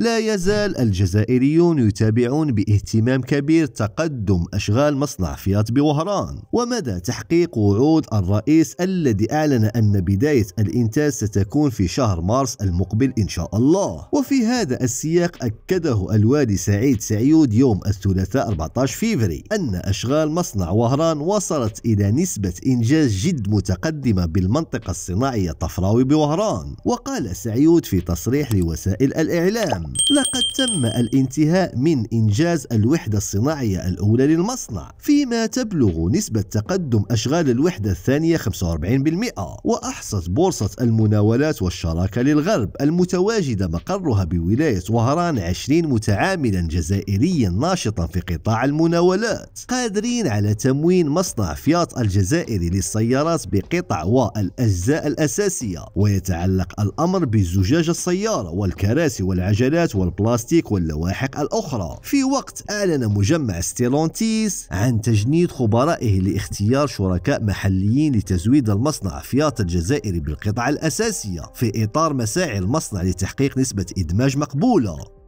لا يزال الجزائريون يتابعون باهتمام كبير تقدم أشغال مصنع فيات بوهران ومدى تحقيق وعود الرئيس الذي أعلن أن بداية الإنتاج ستكون في شهر مارس المقبل إن شاء الله وفي هذا السياق أكده الوالي سعيد سعيود يوم الثلاثاء 14 فيفري أن أشغال مصنع وهران وصلت إلى نسبة إنجاز جد متقدمة بالمنطقة الصناعية طفراوي بوهران وقال سعيود في تصريح لوسائل الإعلام لقد تم الانتهاء من إنجاز الوحدة الصناعية الأولى للمصنع فيما تبلغ نسبة تقدم أشغال الوحدة الثانية 45% وأحصت بورصة المناولات والشراكة للغرب المتواجدة مقرها بولاية وهران 20 متعاملا جزائريا ناشطا في قطاع المناولات قادرين على تموين مصنع فيات الجزائري للسيارات بقطع والأجزاء الأساسية ويتعلق الأمر بزجاج السيارة والكراسي والعجلات الخشبات والبلاستيك واللواحق الأخرى في وقت أعلن مجمع ستيلونتيس عن تجنيد خبرائه لاختيار شركاء محليين لتزويد المصنع فياط الجزائري بالقطع الأساسية في إطار مساعي المصنع لتحقيق نسبة إدماج مقبولة